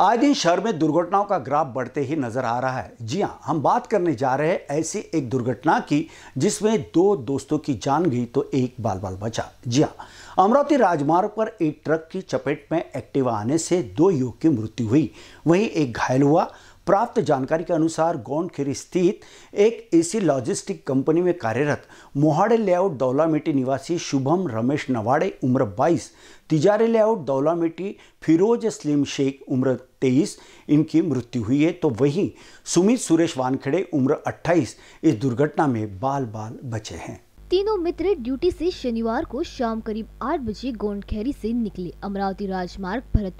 आज दिन शहर में दुर्घटनाओं का ग्राफ बढ़ते ही नजर आ रहा है जी हाँ हम बात करने जा रहे हैं ऐसी एक दुर्घटना की जिसमें दो दोस्तों की जान गई तो एक बाल बाल बचा जी हाँ अमरावती राजमार्ग पर एक ट्रक की चपेट में एक्टिवा आने से दो युवक की मृत्यु हुई वहीं एक घायल हुआ प्राप्त जानकारी के अनुसार गौंडखेरी स्थित एक एसी लॉजिस्टिक कंपनी में कार्यरत मोहाड़े लेआउट दौलामेटी निवासी शुभम रमेश नवाड़े उम्र 22 तिजारे लेआउट दौलामेटी फिरोज स्लिम शेख उम्र 23 इनकी मृत्यु हुई है तो वहीं सुमित सुरेश वानखेड़े उम्र 28 इस दुर्घटना में बाल बाल बचे हैं तीनों मित्र ड्यूटी से शनिवार को शाम करीब आठ बजे गोंडखेरी से निकले अमरावती राजमार्ग भरत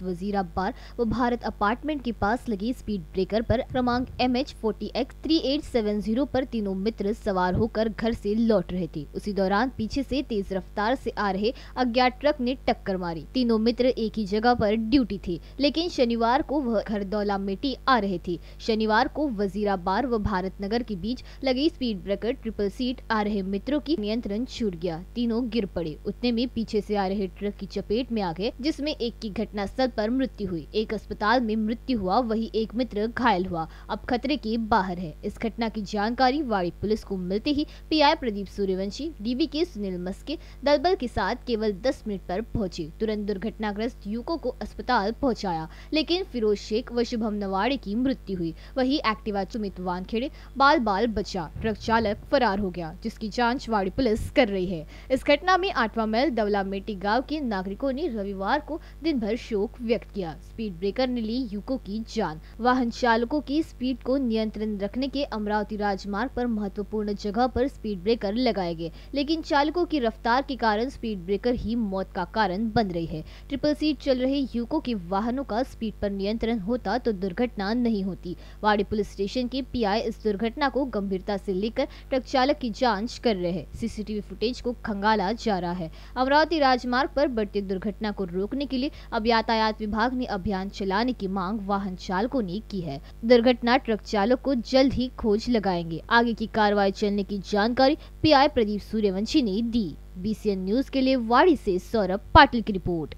बार व भारत अपार्टमेंट के पास लगे स्पीड ब्रेकर पर क्रमांक M H forty X three eight seven zero पर तीनों मित्र सवार होकर घर से लौट रहे थे उसी दौरान पीछे से तेज रफ्तार से आ रहे अज्ञात ट्रक ने टक्कर मारी तीनों मित्र एक ही जगह पर ड्यूटी थे लेकिन शनिवार को वह दौला मेटी आ रहे थे शनिवार को वजीराबार व भारत नगर के बीच लगी स्पीड ब्रेकर ट्रिपल सीट आ रहे मित्रों की नियंत्रण छूट गया तीनों गिर पड़े उतने में पीछे से आ रहे ट्रक की चपेट में आ गए जिसमें एक की घटना स्थल पर मृत्यु हुई एक अस्पताल में मृत्यु हुआ वही एक मित्र घायल हुआ अब खतरे के बाहर है इस घटना की जानकारी वाड़ी पुलिस को मिलते ही पी प्रदीप सूर्यवंशी डीबी के सुनील मस्के दलबल के साथ केवल दस मिनट पर पहुंचे तुरंत दुर्घटनाग्रस्त युवकों को अस्पताल पहुँचाया लेकिन फिरोज शेख व शुभम नवाड़े की मृत्यु हुई वही एक्टिवा सुमित वानखेड़े बाल बाल बचा ट्रक चालक फरार हो गया जिसकी जांच वाड़ी वाली पुलिस कर रही है इस घटना में आठवा मैल दवला मेटी गाँव के नागरिकों ने रविवार को दिन भर शोक व्यक्त किया स्पीड ब्रेकर ने ली युवकों की जान वाहन चालकों की स्पीड को नियंत्रण रखने के अमरावती राजमार्ग पर महत्वपूर्ण जगह पर स्पीड ब्रेकर लगाए गए लेकिन चालकों की रफ्तार के कारण स्पीड ब्रेकर ही मौत का कारण बन रही है ट्रिपल सीट चल रहे युवकों के वाहनों का स्पीड पर नियंत्रण होता तो दुर्घटना नहीं होती वाड़ी पुलिस स्टेशन के पीआई इस दुर्घटना को गंभीरता से लेकर ट्रक चालक की जांच कर रहे हैं सीसीटीवी फुटेज को खंगाला जा रहा है अमरावती राजमार्ग पर बढ़ती दुर्घटना को रोकने के लिए अब यातायात विभाग ने अभियान चलाने की मांग वाहन चालकों ने की है दुर्घटना ट्रक चालक को जल्द ही खोज लगाएंगे आगे की कार्रवाई चलने की जानकारी पी प्रदीप सूर्यवंशी ने दी बी न्यूज के लिए वाड़ी ऐसी सौरभ पाटिल की रिपोर्ट